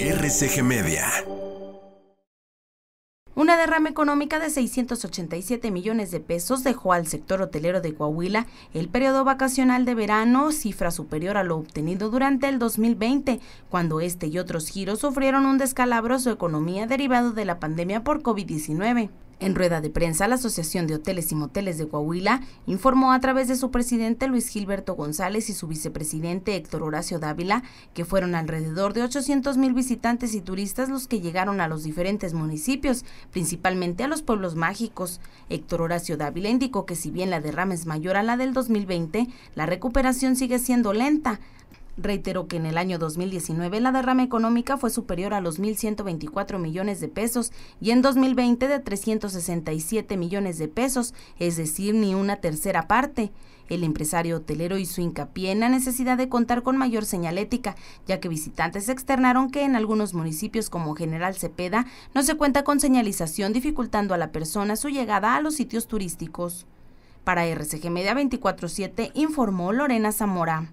RCG Media. Una derrama económica de 687 millones de pesos dejó al sector hotelero de Coahuila el periodo vacacional de verano, cifra superior a lo obtenido durante el 2020, cuando este y otros giros sufrieron un descalabro su economía derivado de la pandemia por COVID-19. En rueda de prensa, la Asociación de Hoteles y Moteles de Coahuila informó a través de su presidente Luis Gilberto González y su vicepresidente Héctor Horacio Dávila que fueron alrededor de 800 mil visitantes y turistas los que llegaron a los diferentes municipios, principalmente a los pueblos mágicos. Héctor Horacio Dávila indicó que si bien la derrama es mayor a la del 2020, la recuperación sigue siendo lenta. Reiteró que en el año 2019 la derrama económica fue superior a los 1.124 millones de pesos y en 2020 de 367 millones de pesos, es decir, ni una tercera parte. El empresario hotelero hizo hincapié en la necesidad de contar con mayor señalética, ya que visitantes externaron que en algunos municipios como General Cepeda no se cuenta con señalización dificultando a la persona su llegada a los sitios turísticos. Para RCG Media 24-7 informó Lorena Zamora.